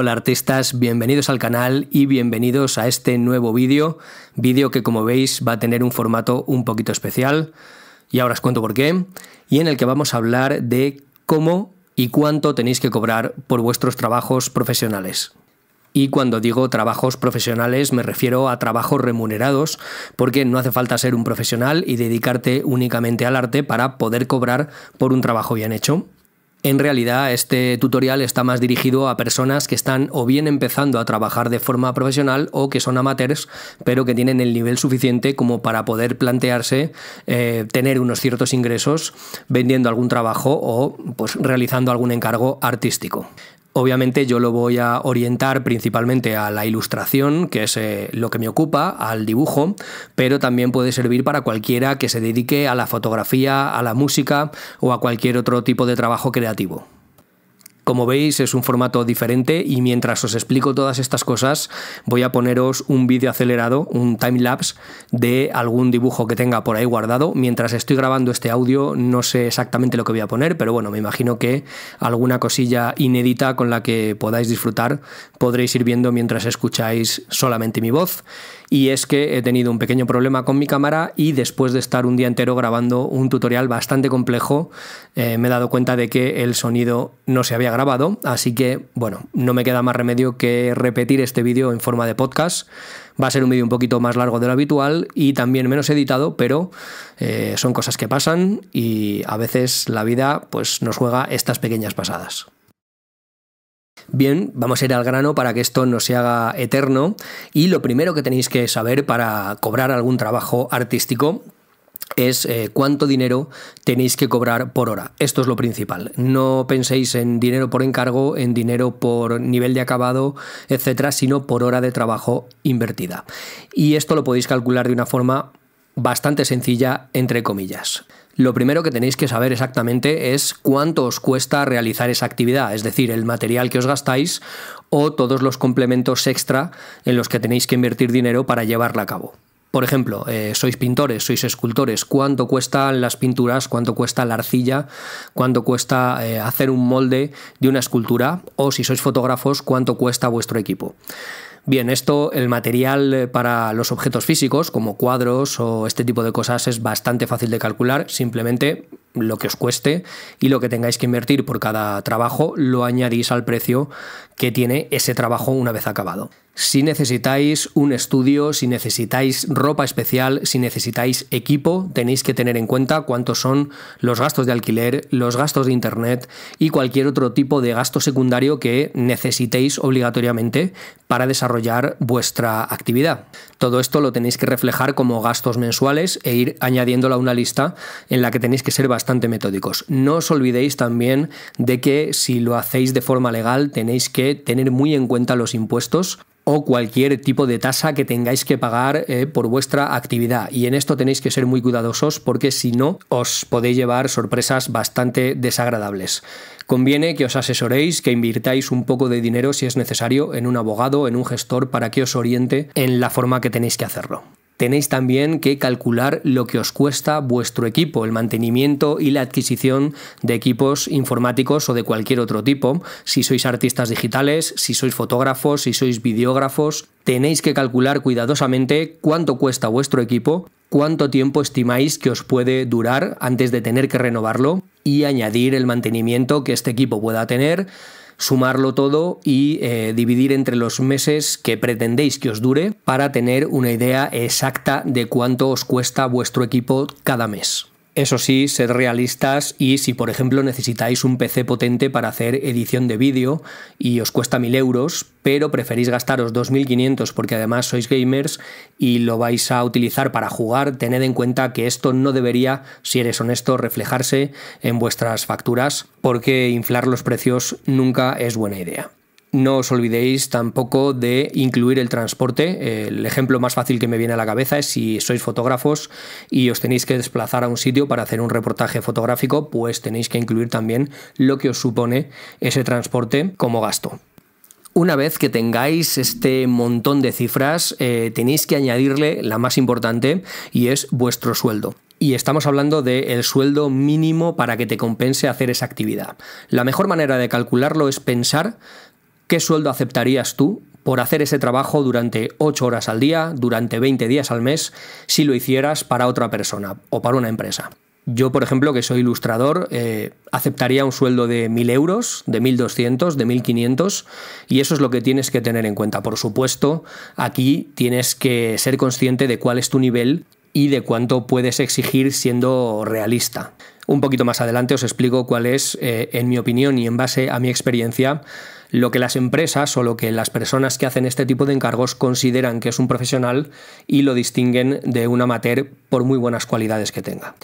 Hola artistas, bienvenidos al canal y bienvenidos a este nuevo vídeo, vídeo que como veis va a tener un formato un poquito especial y ahora os cuento por qué, y en el que vamos a hablar de cómo y cuánto tenéis que cobrar por vuestros trabajos profesionales. Y cuando digo trabajos profesionales me refiero a trabajos remunerados, porque no hace falta ser un profesional y dedicarte únicamente al arte para poder cobrar por un trabajo bien hecho. En realidad, este tutorial está más dirigido a personas que están o bien empezando a trabajar de forma profesional o que son amateurs, pero que tienen el nivel suficiente como para poder plantearse eh, tener unos ciertos ingresos vendiendo algún trabajo o pues, realizando algún encargo artístico. Obviamente yo lo voy a orientar principalmente a la ilustración, que es eh, lo que me ocupa, al dibujo, pero también puede servir para cualquiera que se dedique a la fotografía, a la música o a cualquier otro tipo de trabajo creativo. Como veis es un formato diferente y mientras os explico todas estas cosas voy a poneros un vídeo acelerado, un time lapse de algún dibujo que tenga por ahí guardado. Mientras estoy grabando este audio no sé exactamente lo que voy a poner, pero bueno, me imagino que alguna cosilla inédita con la que podáis disfrutar podréis ir viendo mientras escucháis solamente mi voz y es que he tenido un pequeño problema con mi cámara y después de estar un día entero grabando un tutorial bastante complejo eh, me he dado cuenta de que el sonido no se había grabado, así que bueno, no me queda más remedio que repetir este vídeo en forma de podcast. Va a ser un vídeo un poquito más largo de lo habitual y también menos editado, pero eh, son cosas que pasan y a veces la vida pues, nos juega estas pequeñas pasadas. Bien, vamos a ir al grano para que esto no se haga eterno y lo primero que tenéis que saber para cobrar algún trabajo artístico es eh, cuánto dinero tenéis que cobrar por hora. Esto es lo principal. No penséis en dinero por encargo, en dinero por nivel de acabado, etcétera, sino por hora de trabajo invertida. Y esto lo podéis calcular de una forma bastante sencilla, entre comillas lo primero que tenéis que saber exactamente es cuánto os cuesta realizar esa actividad, es decir, el material que os gastáis o todos los complementos extra en los que tenéis que invertir dinero para llevarla a cabo. Por ejemplo, eh, sois pintores, sois escultores, ¿cuánto cuestan las pinturas? ¿Cuánto cuesta la arcilla? ¿Cuánto cuesta eh, hacer un molde de una escultura? O si sois fotógrafos, ¿cuánto cuesta vuestro equipo? Bien, esto, el material eh, para los objetos físicos, como cuadros o este tipo de cosas, es bastante fácil de calcular. Simplemente lo que os cueste y lo que tengáis que invertir por cada trabajo lo añadís al precio que tiene ese trabajo una vez acabado. Si necesitáis un estudio, si necesitáis ropa especial, si necesitáis equipo, tenéis que tener en cuenta cuántos son los gastos de alquiler, los gastos de internet y cualquier otro tipo de gasto secundario que necesitéis obligatoriamente para desarrollar vuestra actividad. Todo esto lo tenéis que reflejar como gastos mensuales e ir añadiéndolo a una lista en la que tenéis que ser bastante metódicos. No os olvidéis también de que si lo hacéis de forma legal tenéis que tener muy en cuenta los impuestos o cualquier tipo de tasa que tengáis que pagar eh, por vuestra actividad. Y en esto tenéis que ser muy cuidadosos porque si no os podéis llevar sorpresas bastante desagradables. Conviene que os asesoréis, que invirtáis un poco de dinero si es necesario en un abogado, en un gestor, para que os oriente en la forma que tenéis que hacerlo. Tenéis también que calcular lo que os cuesta vuestro equipo, el mantenimiento y la adquisición de equipos informáticos o de cualquier otro tipo. Si sois artistas digitales, si sois fotógrafos, si sois videógrafos, tenéis que calcular cuidadosamente cuánto cuesta vuestro equipo cuánto tiempo estimáis que os puede durar antes de tener que renovarlo y añadir el mantenimiento que este equipo pueda tener, sumarlo todo y eh, dividir entre los meses que pretendéis que os dure para tener una idea exacta de cuánto os cuesta vuestro equipo cada mes. Eso sí, sed realistas y si por ejemplo necesitáis un PC potente para hacer edición de vídeo y os cuesta 1000 euros, pero preferís gastaros 2500 porque además sois gamers y lo vais a utilizar para jugar, tened en cuenta que esto no debería, si eres honesto, reflejarse en vuestras facturas porque inflar los precios nunca es buena idea. No os olvidéis tampoco de incluir el transporte. El ejemplo más fácil que me viene a la cabeza es si sois fotógrafos y os tenéis que desplazar a un sitio para hacer un reportaje fotográfico, pues tenéis que incluir también lo que os supone ese transporte como gasto. Una vez que tengáis este montón de cifras, eh, tenéis que añadirle la más importante y es vuestro sueldo. Y estamos hablando del el sueldo mínimo para que te compense hacer esa actividad. La mejor manera de calcularlo es pensar ¿Qué sueldo aceptarías tú por hacer ese trabajo durante 8 horas al día, durante 20 días al mes, si lo hicieras para otra persona o para una empresa? Yo, por ejemplo, que soy ilustrador, eh, aceptaría un sueldo de 1.000 euros, de 1.200, de 1.500, y eso es lo que tienes que tener en cuenta. Por supuesto, aquí tienes que ser consciente de cuál es tu nivel y de cuánto puedes exigir siendo realista. Un poquito más adelante os explico cuál es, eh, en mi opinión y en base a mi experiencia, lo que las empresas o lo que las personas que hacen este tipo de encargos consideran que es un profesional y lo distinguen de un amateur por muy buenas cualidades que tenga.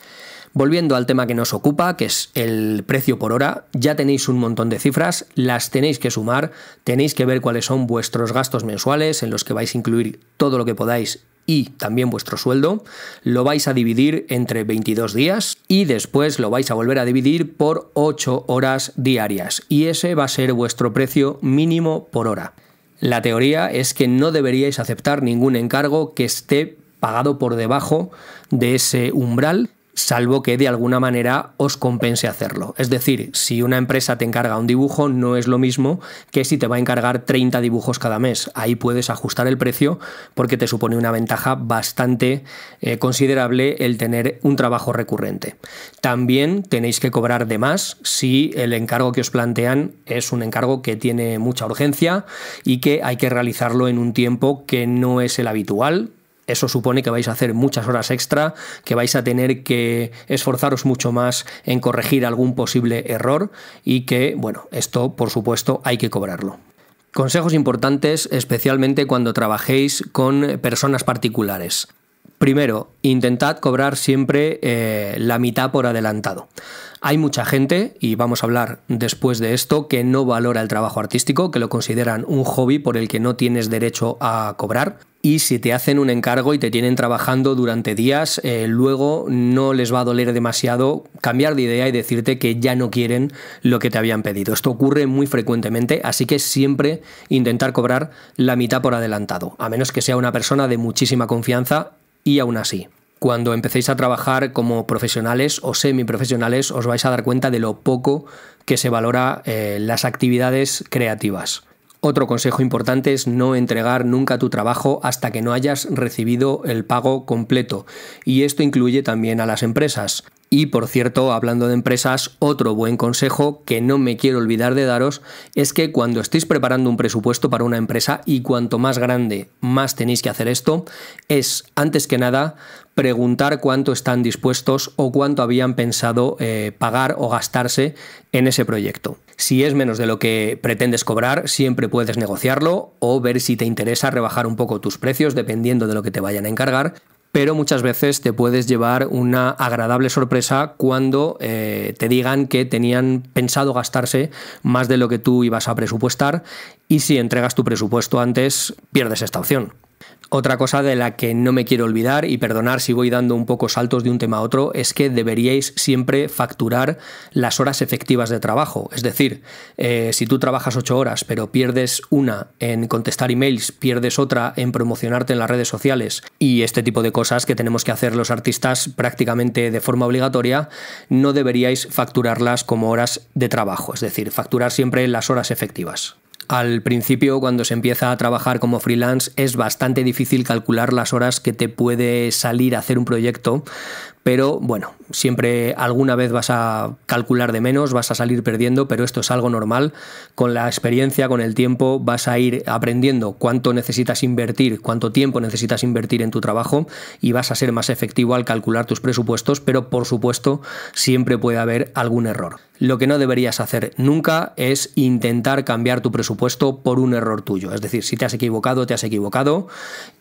Volviendo al tema que nos ocupa, que es el precio por hora, ya tenéis un montón de cifras, las tenéis que sumar, tenéis que ver cuáles son vuestros gastos mensuales en los que vais a incluir todo lo que podáis y también vuestro sueldo, lo vais a dividir entre 22 días y después lo vais a volver a dividir por 8 horas diarias y ese va a ser vuestro precio mínimo por hora. La teoría es que no deberíais aceptar ningún encargo que esté pagado por debajo de ese umbral salvo que de alguna manera os compense hacerlo. Es decir, si una empresa te encarga un dibujo, no es lo mismo que si te va a encargar 30 dibujos cada mes. Ahí puedes ajustar el precio porque te supone una ventaja bastante eh, considerable el tener un trabajo recurrente. También tenéis que cobrar de más si el encargo que os plantean es un encargo que tiene mucha urgencia y que hay que realizarlo en un tiempo que no es el habitual eso supone que vais a hacer muchas horas extra, que vais a tener que esforzaros mucho más en corregir algún posible error y que, bueno, esto por supuesto hay que cobrarlo. Consejos importantes, especialmente cuando trabajéis con personas particulares. Primero, intentad cobrar siempre eh, la mitad por adelantado. Hay mucha gente, y vamos a hablar después de esto, que no valora el trabajo artístico, que lo consideran un hobby por el que no tienes derecho a cobrar. Y si te hacen un encargo y te tienen trabajando durante días, eh, luego no les va a doler demasiado cambiar de idea y decirte que ya no quieren lo que te habían pedido. Esto ocurre muy frecuentemente, así que siempre intentar cobrar la mitad por adelantado, a menos que sea una persona de muchísima confianza y aún así. Cuando empecéis a trabajar como profesionales o semiprofesionales os vais a dar cuenta de lo poco que se valora eh, las actividades creativas. Otro consejo importante es no entregar nunca tu trabajo hasta que no hayas recibido el pago completo, y esto incluye también a las empresas. Y por cierto, hablando de empresas, otro buen consejo que no me quiero olvidar de daros es que cuando estéis preparando un presupuesto para una empresa y cuanto más grande más tenéis que hacer esto, es antes que nada preguntar cuánto están dispuestos o cuánto habían pensado eh, pagar o gastarse en ese proyecto. Si es menos de lo que pretendes cobrar, siempre puedes negociarlo o ver si te interesa rebajar un poco tus precios dependiendo de lo que te vayan a encargar, pero muchas veces te puedes llevar una agradable sorpresa cuando eh, te digan que tenían pensado gastarse más de lo que tú ibas a presupuestar y si entregas tu presupuesto antes, pierdes esta opción. Otra cosa de la que no me quiero olvidar y perdonar si voy dando un poco saltos de un tema a otro es que deberíais siempre facturar las horas efectivas de trabajo. Es decir, eh, si tú trabajas ocho horas pero pierdes una en contestar emails, pierdes otra en promocionarte en las redes sociales y este tipo de cosas que tenemos que hacer los artistas prácticamente de forma obligatoria, no deberíais facturarlas como horas de trabajo. Es decir, facturar siempre las horas efectivas. Al principio, cuando se empieza a trabajar como freelance, es bastante difícil calcular las horas que te puede salir a hacer un proyecto, pero bueno, siempre alguna vez vas a calcular de menos, vas a salir perdiendo, pero esto es algo normal. Con la experiencia, con el tiempo, vas a ir aprendiendo cuánto necesitas invertir, cuánto tiempo necesitas invertir en tu trabajo y vas a ser más efectivo al calcular tus presupuestos, pero por supuesto siempre puede haber algún error. Lo que no deberías hacer nunca es intentar cambiar tu presupuesto por un error tuyo. Es decir, si te has equivocado, te has equivocado,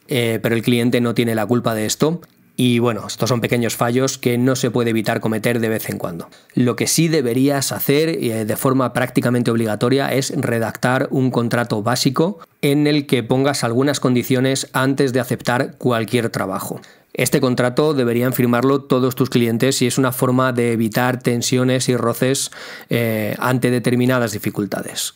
eh, pero el cliente no tiene la culpa de esto y bueno, estos son pequeños fallos que no se puede evitar cometer de vez en cuando. Lo que sí deberías hacer eh, de forma prácticamente obligatoria es redactar un contrato básico en el que pongas algunas condiciones antes de aceptar cualquier trabajo. Este contrato deberían firmarlo todos tus clientes y es una forma de evitar tensiones y roces eh, ante determinadas dificultades.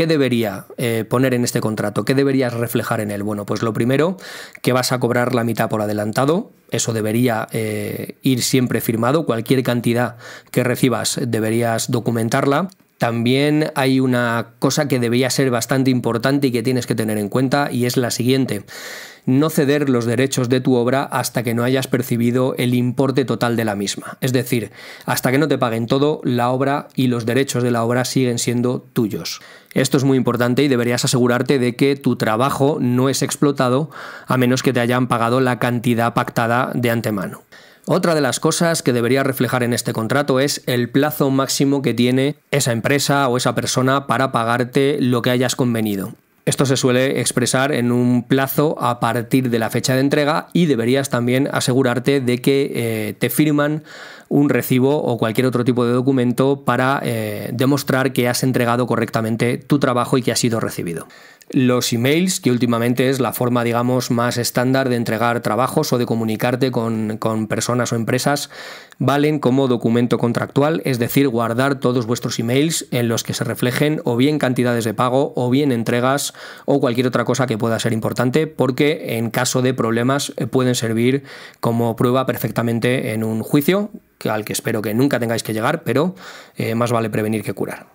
¿Qué debería eh, poner en este contrato? ¿Qué deberías reflejar en él? Bueno, pues lo primero, que vas a cobrar la mitad por adelantado. Eso debería eh, ir siempre firmado. Cualquier cantidad que recibas deberías documentarla. También hay una cosa que debería ser bastante importante y que tienes que tener en cuenta y es la siguiente no ceder los derechos de tu obra hasta que no hayas percibido el importe total de la misma. Es decir, hasta que no te paguen todo, la obra y los derechos de la obra siguen siendo tuyos. Esto es muy importante y deberías asegurarte de que tu trabajo no es explotado a menos que te hayan pagado la cantidad pactada de antemano. Otra de las cosas que debería reflejar en este contrato es el plazo máximo que tiene esa empresa o esa persona para pagarte lo que hayas convenido. Esto se suele expresar en un plazo a partir de la fecha de entrega y deberías también asegurarte de que eh, te firman un recibo o cualquier otro tipo de documento para eh, demostrar que has entregado correctamente tu trabajo y que ha sido recibido. Los emails, que últimamente es la forma, digamos, más estándar de entregar trabajos o de comunicarte con, con personas o empresas, valen como documento contractual, es decir, guardar todos vuestros emails en los que se reflejen o bien cantidades de pago o bien entregas o cualquier otra cosa que pueda ser importante, porque en caso de problemas eh, pueden servir como prueba perfectamente en un juicio al que espero que nunca tengáis que llegar, pero eh, más vale prevenir que curar.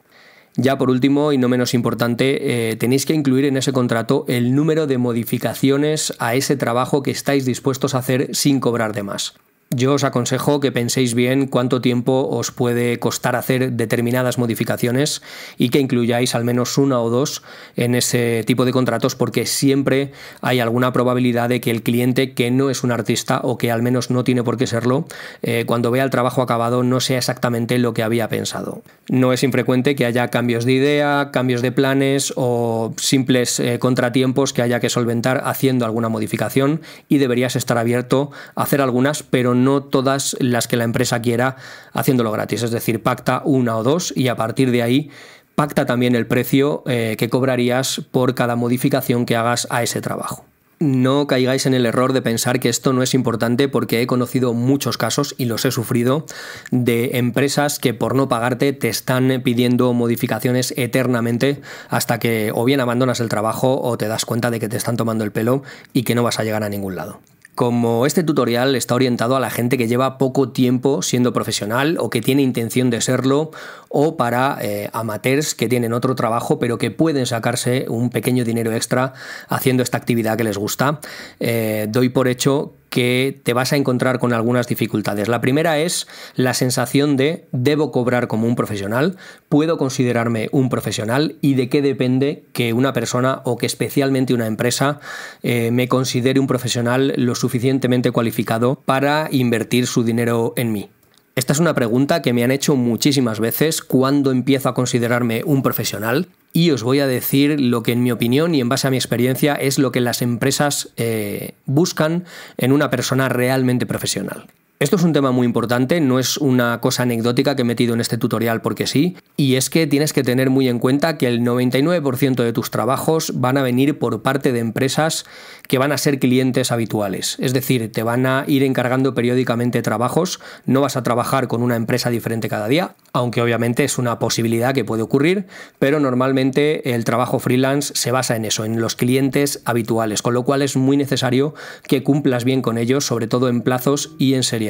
Ya por último y no menos importante, eh, tenéis que incluir en ese contrato el número de modificaciones a ese trabajo que estáis dispuestos a hacer sin cobrar de más yo os aconsejo que penséis bien cuánto tiempo os puede costar hacer determinadas modificaciones y que incluyáis al menos una o dos en ese tipo de contratos porque siempre hay alguna probabilidad de que el cliente que no es un artista o que al menos no tiene por qué serlo, eh, cuando vea el trabajo acabado no sea exactamente lo que había pensado. No es infrecuente que haya cambios de idea, cambios de planes o simples eh, contratiempos que haya que solventar haciendo alguna modificación y deberías estar abierto a hacer algunas pero no no todas las que la empresa quiera haciéndolo gratis. Es decir, pacta una o dos y a partir de ahí pacta también el precio eh, que cobrarías por cada modificación que hagas a ese trabajo. No caigáis en el error de pensar que esto no es importante porque he conocido muchos casos y los he sufrido de empresas que por no pagarte te están pidiendo modificaciones eternamente hasta que o bien abandonas el trabajo o te das cuenta de que te están tomando el pelo y que no vas a llegar a ningún lado. Como este tutorial está orientado a la gente que lleva poco tiempo siendo profesional o que tiene intención de serlo o para eh, amateurs que tienen otro trabajo pero que pueden sacarse un pequeño dinero extra haciendo esta actividad que les gusta, eh, doy por hecho que te vas a encontrar con algunas dificultades. La primera es la sensación de debo cobrar como un profesional, puedo considerarme un profesional y de qué depende que una persona o que especialmente una empresa eh, me considere un profesional lo suficientemente cualificado para invertir su dinero en mí. Esta es una pregunta que me han hecho muchísimas veces cuando empiezo a considerarme un profesional y os voy a decir lo que en mi opinión y en base a mi experiencia es lo que las empresas eh, buscan en una persona realmente profesional. Esto es un tema muy importante, no es una cosa anecdótica que he metido en este tutorial porque sí, y es que tienes que tener muy en cuenta que el 99% de tus trabajos van a venir por parte de empresas que van a ser clientes habituales, es decir, te van a ir encargando periódicamente trabajos, no vas a trabajar con una empresa diferente cada día, aunque obviamente es una posibilidad que puede ocurrir, pero normalmente el trabajo freelance se basa en eso, en los clientes habituales, con lo cual es muy necesario que cumplas bien con ellos, sobre todo en plazos y en serie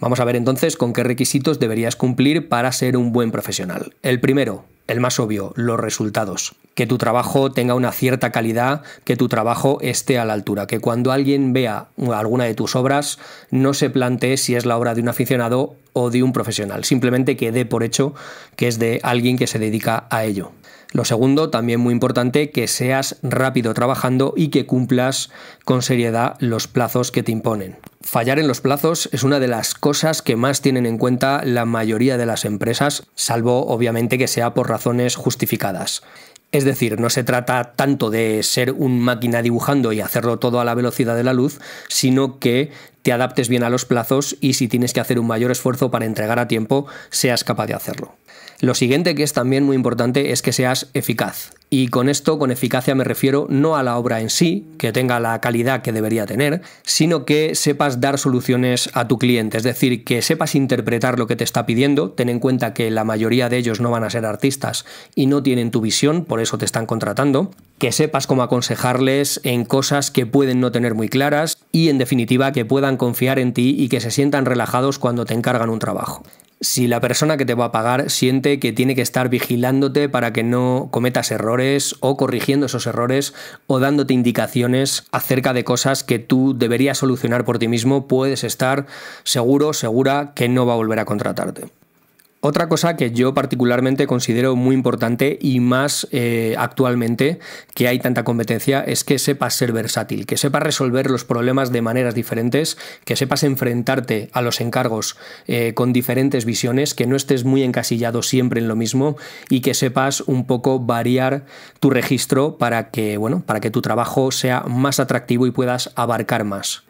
Vamos a ver entonces con qué requisitos deberías cumplir para ser un buen profesional. El primero, el más obvio, los resultados. Que tu trabajo tenga una cierta calidad, que tu trabajo esté a la altura, que cuando alguien vea alguna de tus obras no se plantee si es la obra de un aficionado o de un profesional, simplemente que dé por hecho que es de alguien que se dedica a ello. Lo segundo, también muy importante, que seas rápido trabajando y que cumplas con seriedad los plazos que te imponen. Fallar en los plazos es una de las cosas que más tienen en cuenta la mayoría de las empresas, salvo obviamente que sea por razones justificadas. Es decir, no se trata tanto de ser un máquina dibujando y hacerlo todo a la velocidad de la luz, sino que te adaptes bien a los plazos y si tienes que hacer un mayor esfuerzo para entregar a tiempo, seas capaz de hacerlo. Lo siguiente que es también muy importante es que seas eficaz. Y con esto, con eficacia me refiero no a la obra en sí, que tenga la calidad que debería tener, sino que sepas dar soluciones a tu cliente, es decir, que sepas interpretar lo que te está pidiendo, ten en cuenta que la mayoría de ellos no van a ser artistas y no tienen tu visión, por eso te están contratando, que sepas cómo aconsejarles en cosas que pueden no tener muy claras y en definitiva que puedan confiar en ti y que se sientan relajados cuando te encargan un trabajo si la persona que te va a pagar siente que tiene que estar vigilándote para que no cometas errores o corrigiendo esos errores o dándote indicaciones acerca de cosas que tú deberías solucionar por ti mismo, puedes estar seguro, segura que no va a volver a contratarte. Otra cosa que yo particularmente considero muy importante y más eh, actualmente que hay tanta competencia es que sepas ser versátil, que sepas resolver los problemas de maneras diferentes, que sepas enfrentarte a los encargos eh, con diferentes visiones, que no estés muy encasillado siempre en lo mismo y que sepas un poco variar tu registro para que, bueno, para que tu trabajo sea más atractivo y puedas abarcar más.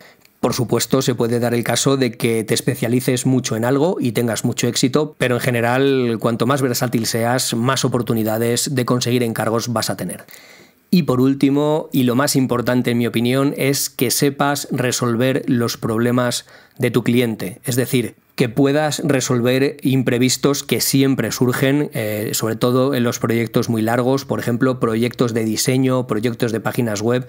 Por supuesto, se puede dar el caso de que te especialices mucho en algo y tengas mucho éxito, pero en general, cuanto más versátil seas, más oportunidades de conseguir encargos vas a tener. Y por último, y lo más importante en mi opinión, es que sepas resolver los problemas de tu cliente. Es decir, que puedas resolver imprevistos que siempre surgen, eh, sobre todo en los proyectos muy largos, por ejemplo, proyectos de diseño, proyectos de páginas web.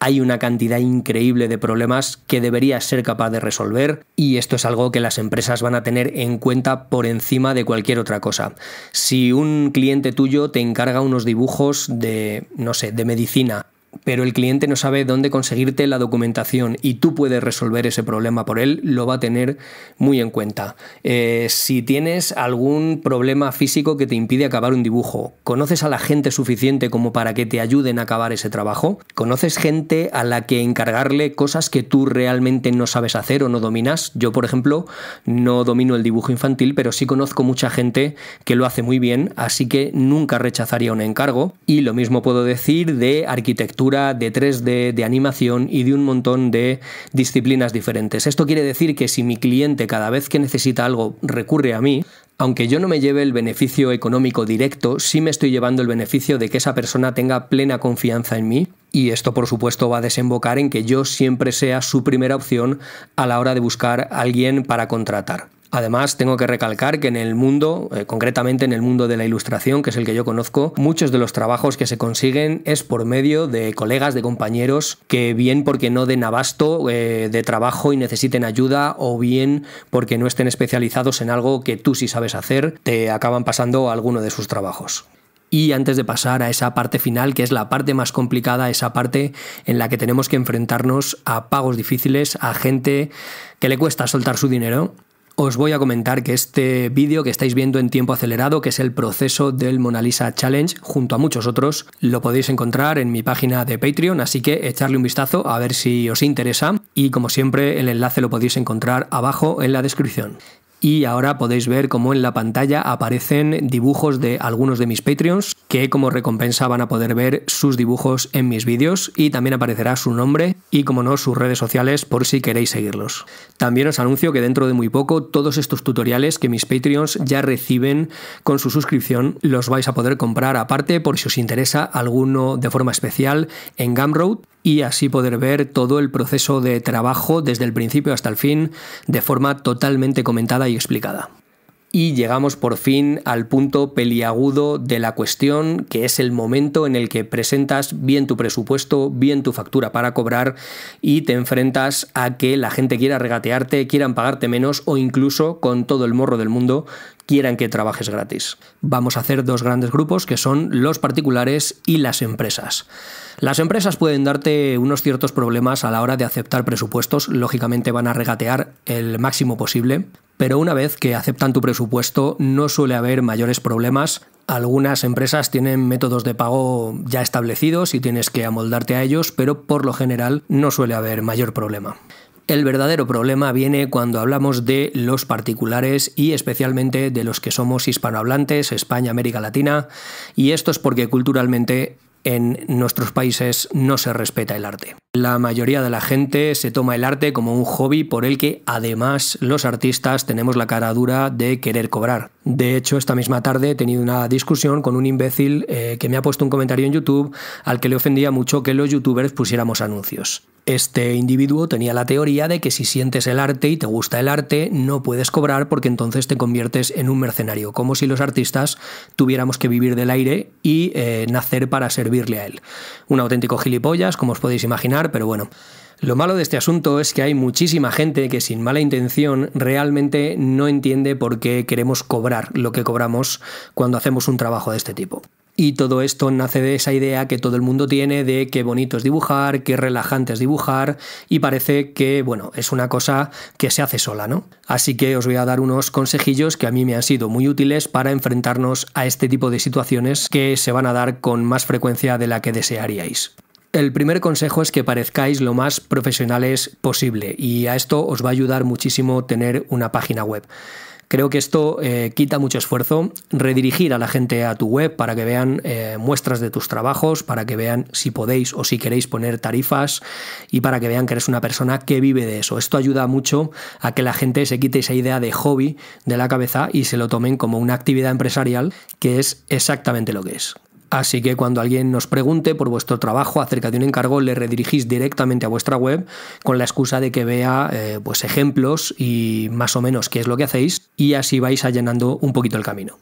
Hay una cantidad increíble de problemas que deberías ser capaz de resolver y esto es algo que las empresas van a tener en cuenta por encima de cualquier otra cosa. Si un cliente tuyo te encarga unos dibujos de, no sé, de medicina pero el cliente no sabe dónde conseguirte la documentación y tú puedes resolver ese problema por él, lo va a tener muy en cuenta. Eh, si tienes algún problema físico que te impide acabar un dibujo, ¿conoces a la gente suficiente como para que te ayuden a acabar ese trabajo? ¿Conoces gente a la que encargarle cosas que tú realmente no sabes hacer o no dominas? Yo, por ejemplo, no domino el dibujo infantil, pero sí conozco mucha gente que lo hace muy bien, así que nunca rechazaría un encargo. Y lo mismo puedo decir de arquitectura de 3D, de animación y de un montón de disciplinas diferentes. Esto quiere decir que si mi cliente cada vez que necesita algo recurre a mí, aunque yo no me lleve el beneficio económico directo, sí me estoy llevando el beneficio de que esa persona tenga plena confianza en mí y esto por supuesto va a desembocar en que yo siempre sea su primera opción a la hora de buscar a alguien para contratar. Además, tengo que recalcar que en el mundo, eh, concretamente en el mundo de la ilustración, que es el que yo conozco, muchos de los trabajos que se consiguen es por medio de colegas, de compañeros, que bien porque no den abasto eh, de trabajo y necesiten ayuda, o bien porque no estén especializados en algo que tú sí sabes hacer, te acaban pasando alguno de sus trabajos. Y antes de pasar a esa parte final, que es la parte más complicada, esa parte en la que tenemos que enfrentarnos a pagos difíciles, a gente que le cuesta soltar su dinero, os voy a comentar que este vídeo que estáis viendo en tiempo acelerado, que es el proceso del Mona Lisa Challenge, junto a muchos otros, lo podéis encontrar en mi página de Patreon, así que echarle un vistazo a ver si os interesa y como siempre el enlace lo podéis encontrar abajo en la descripción y ahora podéis ver cómo en la pantalla aparecen dibujos de algunos de mis Patreons que como recompensa van a poder ver sus dibujos en mis vídeos y también aparecerá su nombre y como no sus redes sociales por si queréis seguirlos. También os anuncio que dentro de muy poco todos estos tutoriales que mis Patreons ya reciben con su suscripción los vais a poder comprar aparte por si os interesa alguno de forma especial en Gumroad y así poder ver todo el proceso de trabajo desde el principio hasta el fin de forma totalmente comentada y explicada. Y llegamos por fin al punto peliagudo de la cuestión, que es el momento en el que presentas bien tu presupuesto, bien tu factura para cobrar y te enfrentas a que la gente quiera regatearte, quieran pagarte menos o incluso, con todo el morro del mundo, quieran que trabajes gratis. Vamos a hacer dos grandes grupos que son los particulares y las empresas. Las empresas pueden darte unos ciertos problemas a la hora de aceptar presupuestos, lógicamente van a regatear el máximo posible, pero una vez que aceptan tu presupuesto no suele haber mayores problemas. Algunas empresas tienen métodos de pago ya establecidos y tienes que amoldarte a ellos, pero por lo general no suele haber mayor problema. El verdadero problema viene cuando hablamos de los particulares y especialmente de los que somos hispanohablantes, España, América Latina, y esto es porque culturalmente en nuestros países no se respeta el arte. La mayoría de la gente se toma el arte como un hobby por el que además los artistas tenemos la cara dura de querer cobrar. De hecho, esta misma tarde he tenido una discusión con un imbécil eh, que me ha puesto un comentario en YouTube al que le ofendía mucho que los youtubers pusiéramos anuncios. Este individuo tenía la teoría de que si sientes el arte y te gusta el arte, no puedes cobrar porque entonces te conviertes en un mercenario, como si los artistas tuviéramos que vivir del aire y eh, nacer para ser a él. Un auténtico gilipollas, como os podéis imaginar, pero bueno. Lo malo de este asunto es que hay muchísima gente que sin mala intención realmente no entiende por qué queremos cobrar lo que cobramos cuando hacemos un trabajo de este tipo. Y todo esto nace de esa idea que todo el mundo tiene de qué bonito es dibujar, qué relajante es dibujar, y parece que, bueno, es una cosa que se hace sola, ¿no? Así que os voy a dar unos consejillos que a mí me han sido muy útiles para enfrentarnos a este tipo de situaciones que se van a dar con más frecuencia de la que desearíais. El primer consejo es que parezcáis lo más profesionales posible y a esto os va a ayudar muchísimo tener una página web. Creo que esto eh, quita mucho esfuerzo, redirigir a la gente a tu web para que vean eh, muestras de tus trabajos, para que vean si podéis o si queréis poner tarifas y para que vean que eres una persona que vive de eso. Esto ayuda mucho a que la gente se quite esa idea de hobby de la cabeza y se lo tomen como una actividad empresarial que es exactamente lo que es. Así que cuando alguien nos pregunte por vuestro trabajo acerca de un encargo, le redirigís directamente a vuestra web con la excusa de que vea eh, pues ejemplos y más o menos qué es lo que hacéis y así vais allanando un poquito el camino.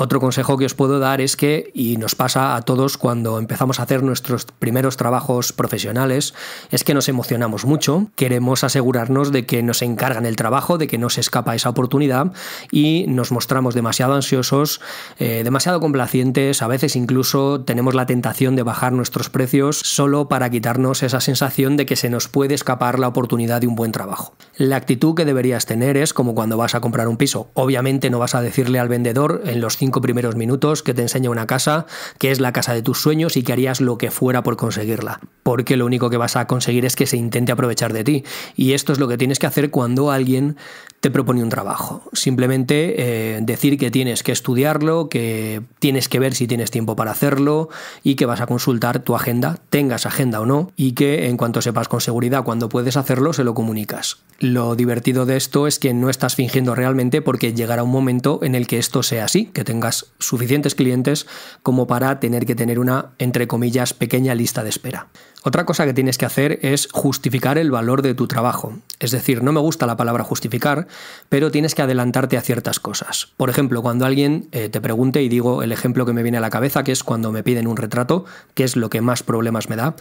Otro consejo que os puedo dar es que, y nos pasa a todos cuando empezamos a hacer nuestros primeros trabajos profesionales, es que nos emocionamos mucho, queremos asegurarnos de que nos encargan el trabajo, de que no se escapa esa oportunidad y nos mostramos demasiado ansiosos, eh, demasiado complacientes, a veces incluso tenemos la tentación de bajar nuestros precios solo para quitarnos esa sensación de que se nos puede escapar la oportunidad de un buen trabajo. La actitud que deberías tener es como cuando vas a comprar un piso. Obviamente no vas a decirle al vendedor en los cinco primeros minutos que te enseña una casa, que es la casa de tus sueños y que harías lo que fuera por conseguirla. Porque lo único que vas a conseguir es que se intente aprovechar de ti. Y esto es lo que tienes que hacer cuando alguien te propone un trabajo. Simplemente eh, decir que tienes que estudiarlo, que tienes que ver si tienes tiempo para hacerlo y que vas a consultar tu agenda, tengas agenda o no, y que en cuanto sepas con seguridad cuando puedes hacerlo, se lo comunicas. Lo divertido de esto es que no estás fingiendo realmente porque llegará un momento en el que esto sea así, que tengas suficientes clientes como para tener que tener una, entre comillas, pequeña lista de espera. Otra cosa que tienes que hacer es justificar el valor de tu trabajo. Es decir, no me gusta la palabra justificar, pero tienes que adelantarte a ciertas cosas. Por ejemplo, cuando alguien eh, te pregunte, y digo el ejemplo que me viene a la cabeza, que es cuando me piden un retrato, que es lo que más problemas me da,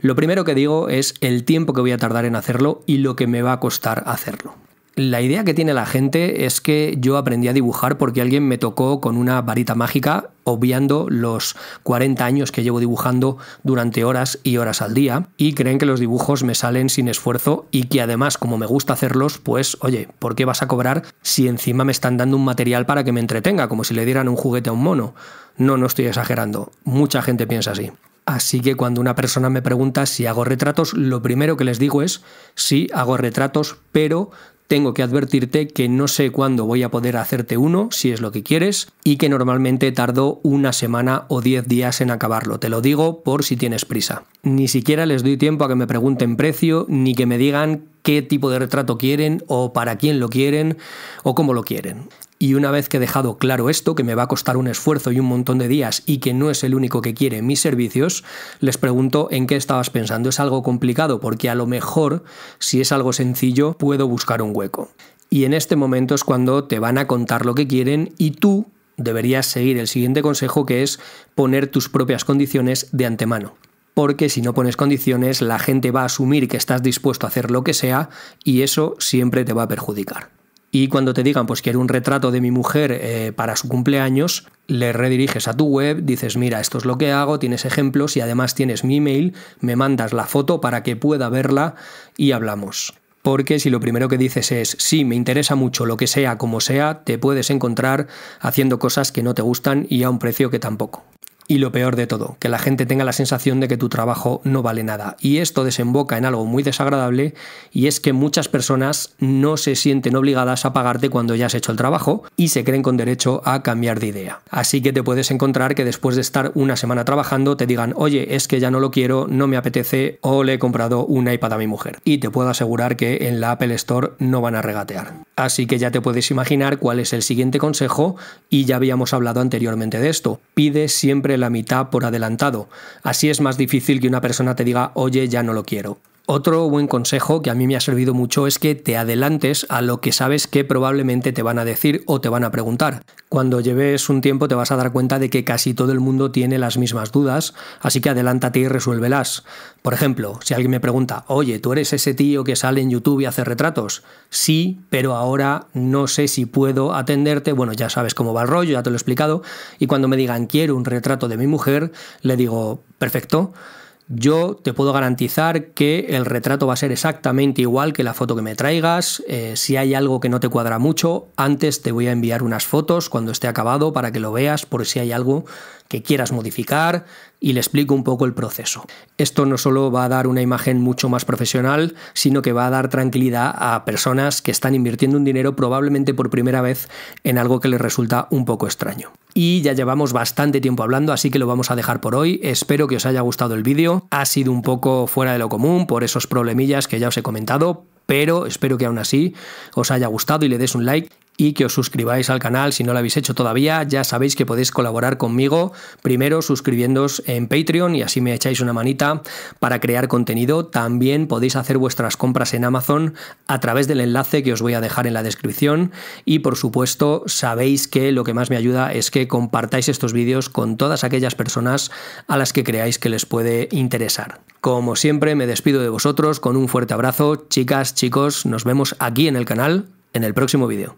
lo primero que digo es el tiempo que voy a tardar en hacerlo y lo que me va a costar hacerlo. La idea que tiene la gente es que yo aprendí a dibujar porque alguien me tocó con una varita mágica, obviando los 40 años que llevo dibujando durante horas y horas al día, y creen que los dibujos me salen sin esfuerzo y que además como me gusta hacerlos, pues oye, ¿por qué vas a cobrar si encima me están dando un material para que me entretenga, como si le dieran un juguete a un mono? No, no estoy exagerando, mucha gente piensa así. Así que cuando una persona me pregunta si hago retratos, lo primero que les digo es, sí, hago retratos, pero tengo que advertirte que no sé cuándo voy a poder hacerte uno, si es lo que quieres, y que normalmente tardo una semana o diez días en acabarlo. Te lo digo por si tienes prisa. Ni siquiera les doy tiempo a que me pregunten precio, ni que me digan qué tipo de retrato quieren o para quién lo quieren o cómo lo quieren. Y una vez que he dejado claro esto, que me va a costar un esfuerzo y un montón de días y que no es el único que quiere mis servicios, les pregunto en qué estabas pensando. Es algo complicado porque a lo mejor, si es algo sencillo, puedo buscar un hueco. Y en este momento es cuando te van a contar lo que quieren y tú deberías seguir el siguiente consejo que es poner tus propias condiciones de antemano porque si no pones condiciones la gente va a asumir que estás dispuesto a hacer lo que sea y eso siempre te va a perjudicar y cuando te digan, pues quiero un retrato de mi mujer eh, para su cumpleaños, le rediriges a tu web, dices, mira, esto es lo que hago, tienes ejemplos y además tienes mi email, me mandas la foto para que pueda verla y hablamos. Porque si lo primero que dices es, sí, me interesa mucho lo que sea como sea, te puedes encontrar haciendo cosas que no te gustan y a un precio que tampoco. Y lo peor de todo, que la gente tenga la sensación de que tu trabajo no vale nada. Y esto desemboca en algo muy desagradable y es que muchas personas no se sienten obligadas a pagarte cuando ya has hecho el trabajo y se creen con derecho a cambiar de idea. Así que te puedes encontrar que después de estar una semana trabajando te digan, oye, es que ya no lo quiero, no me apetece o le he comprado un iPad a mi mujer. Y te puedo asegurar que en la Apple Store no van a regatear. Así que ya te puedes imaginar cuál es el siguiente consejo y ya habíamos hablado anteriormente de esto. Pide siempre la mitad por adelantado. Así es más difícil que una persona te diga, oye, ya no lo quiero. Otro buen consejo que a mí me ha servido mucho es que te adelantes a lo que sabes que probablemente te van a decir o te van a preguntar. Cuando lleves un tiempo te vas a dar cuenta de que casi todo el mundo tiene las mismas dudas, así que adelántate y resuélvelas. Por ejemplo, si alguien me pregunta, oye, ¿tú eres ese tío que sale en YouTube y hace retratos? Sí, pero ahora no sé si puedo atenderte. Bueno, ya sabes cómo va el rollo, ya te lo he explicado. Y cuando me digan, quiero un retrato de mi mujer, le digo, perfecto yo te puedo garantizar que el retrato va a ser exactamente igual que la foto que me traigas. Eh, si hay algo que no te cuadra mucho, antes te voy a enviar unas fotos cuando esté acabado para que lo veas por si hay algo que quieras modificar, y le explico un poco el proceso. Esto no solo va a dar una imagen mucho más profesional, sino que va a dar tranquilidad a personas que están invirtiendo un dinero probablemente por primera vez en algo que les resulta un poco extraño. Y ya llevamos bastante tiempo hablando, así que lo vamos a dejar por hoy. Espero que os haya gustado el vídeo. Ha sido un poco fuera de lo común por esos problemillas que ya os he comentado, pero espero que aún así os haya gustado y le des un like y que os suscribáis al canal si no lo habéis hecho todavía. Ya sabéis que podéis colaborar conmigo primero suscribiéndoos en Patreon y así me echáis una manita para crear contenido. También podéis hacer vuestras compras en Amazon a través del enlace que os voy a dejar en la descripción y por supuesto sabéis que lo que más me ayuda es que compartáis estos vídeos con todas aquellas personas a las que creáis que les puede interesar. Como siempre me despido de vosotros con un fuerte abrazo. Chicas, chicos, nos vemos aquí en el canal en el próximo vídeo.